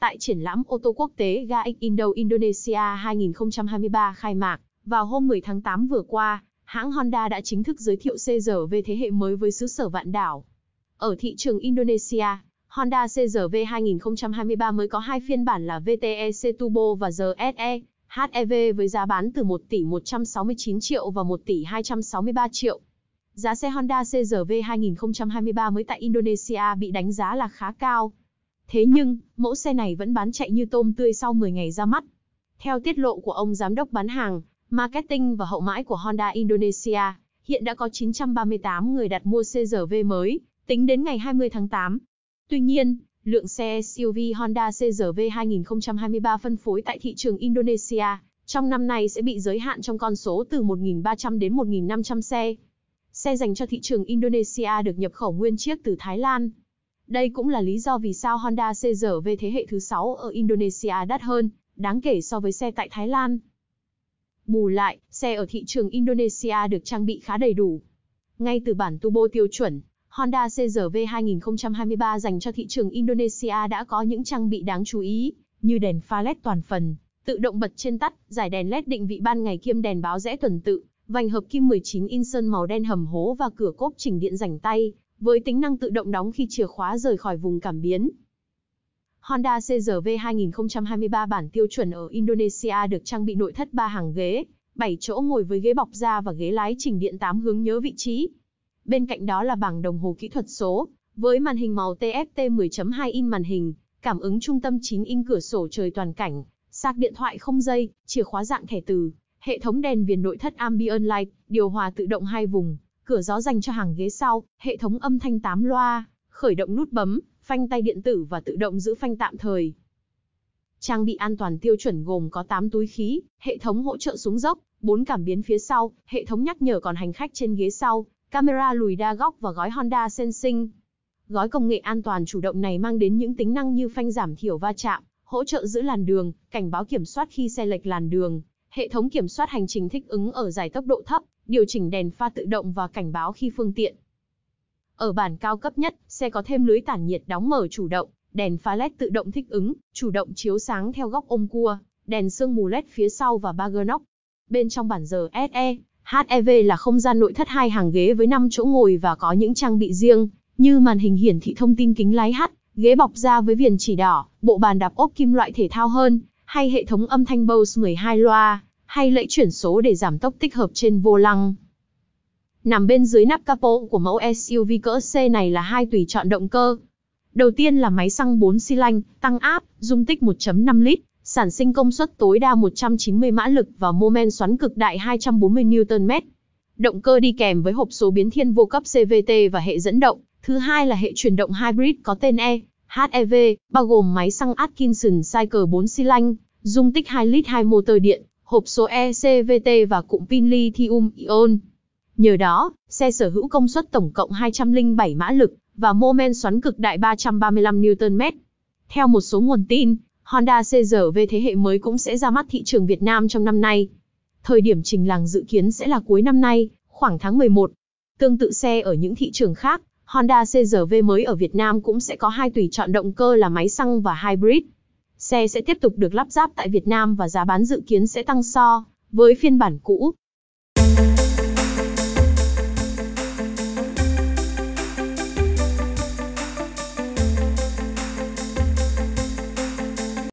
Tại triển lãm ô tô quốc tế GAX Indo Indonesia 2023 khai mạc, vào hôm 10 tháng 8 vừa qua, hãng Honda đã chính thức giới thiệu CRV thế hệ mới với xứ sở vạn đảo. Ở thị trường Indonesia, Honda CRV 2023 mới có hai phiên bản là VTEC Turbo và GSE, HEV với giá bán từ 1 tỷ 169 triệu và 1 tỷ 263 triệu. Giá xe Honda CRV 2023 mới tại Indonesia bị đánh giá là khá cao. Thế nhưng, mẫu xe này vẫn bán chạy như tôm tươi sau 10 ngày ra mắt. Theo tiết lộ của ông giám đốc bán hàng, marketing và hậu mãi của Honda Indonesia, hiện đã có 938 người đặt mua CRV mới, tính đến ngày 20 tháng 8. Tuy nhiên, lượng xe SUV Honda CRV 2023 phân phối tại thị trường Indonesia trong năm nay sẽ bị giới hạn trong con số từ 1.300 đến 1.500 xe. Xe dành cho thị trường Indonesia được nhập khẩu nguyên chiếc từ Thái Lan, đây cũng là lý do vì sao Honda CR-V thế hệ thứ 6 ở Indonesia đắt hơn, đáng kể so với xe tại Thái Lan. Bù lại, xe ở thị trường Indonesia được trang bị khá đầy đủ. Ngay từ bản turbo tiêu chuẩn, Honda CR-V 2023 dành cho thị trường Indonesia đã có những trang bị đáng chú ý, như đèn pha LED toàn phần, tự động bật trên tắt, giải đèn LED định vị ban ngày kiêm đèn báo rẽ tuần tự, vành hợp kim 19 in sơn màu đen hầm hố và cửa cốp chỉnh điện rảnh tay, với tính năng tự động đóng khi chìa khóa rời khỏi vùng cảm biến. Honda CRV 2023 bản tiêu chuẩn ở Indonesia được trang bị nội thất 3 hàng ghế, 7 chỗ ngồi với ghế bọc da và ghế lái chỉnh điện 8 hướng nhớ vị trí. Bên cạnh đó là bảng đồng hồ kỹ thuật số, với màn hình màu TFT 10.2 in màn hình, cảm ứng trung tâm 9 in cửa sổ trời toàn cảnh, sạc điện thoại không dây, chìa khóa dạng thẻ từ, hệ thống đèn viền nội thất ambient light, điều hòa tự động hai vùng, cửa gió dành cho hàng ghế sau, hệ thống âm thanh tám loa, khởi động nút bấm, phanh tay điện tử và tự động giữ phanh tạm thời. Trang bị an toàn tiêu chuẩn gồm có 8 túi khí, hệ thống hỗ trợ xuống dốc, 4 cảm biến phía sau, hệ thống nhắc nhở còn hành khách trên ghế sau, camera lùi đa góc và gói Honda Sensing. Gói công nghệ an toàn chủ động này mang đến những tính năng như phanh giảm thiểu va chạm, hỗ trợ giữ làn đường, cảnh báo kiểm soát khi xe lệch làn đường, hệ thống kiểm soát hành trình thích ứng ở giải tốc độ thấp, điều chỉnh đèn pha tự động và cảnh báo khi phương tiện. Ở bản cao cấp nhất, xe có thêm lưới tản nhiệt đóng mở chủ động, đèn pha LED tự động thích ứng, chủ động chiếu sáng theo góc ôm cua, đèn sương mù LED phía sau và ba gơ nóc. Bên trong bản giờ SE, HEV là không gian nội thất hai hàng ghế với 5 chỗ ngồi và có những trang bị riêng, như màn hình hiển thị thông tin kính lái hắt, ghế bọc da với viền chỉ đỏ, bộ bàn đạp ốp kim loại thể thao hơn, hay hệ thống âm thanh Bose 12 loa hay lẫy chuyển số để giảm tốc tích hợp trên vô lăng. Nằm bên dưới nắp capo của mẫu SUV cỡ C này là hai tùy chọn động cơ. Đầu tiên là máy xăng 4 xi lanh, tăng áp, dung tích 1.5 lít, sản sinh công suất tối đa 190 mã lực và mô men xoắn cực đại 240 Nm. Động cơ đi kèm với hộp số biến thiên vô cấp CVT và hệ dẫn động. Thứ hai là hệ chuyển động hybrid có tên E, HEV, bao gồm máy xăng Atkinson Cycle 4 xi lanh, dung tích 2 lít 2 motor điện, hộp số ECVT và cụm pin lithium-ion. Nhờ đó, xe sở hữu công suất tổng cộng 207 mã lực và mô men xoắn cực đại 335 Nm. Theo một số nguồn tin, Honda CR-V thế hệ mới cũng sẽ ra mắt thị trường Việt Nam trong năm nay. Thời điểm trình làng dự kiến sẽ là cuối năm nay, khoảng tháng 11. Tương tự xe ở những thị trường khác, Honda CR-V mới ở Việt Nam cũng sẽ có hai tùy chọn động cơ là máy xăng và hybrid. Xe sẽ tiếp tục được lắp ráp tại Việt Nam và giá bán dự kiến sẽ tăng so với phiên bản cũ.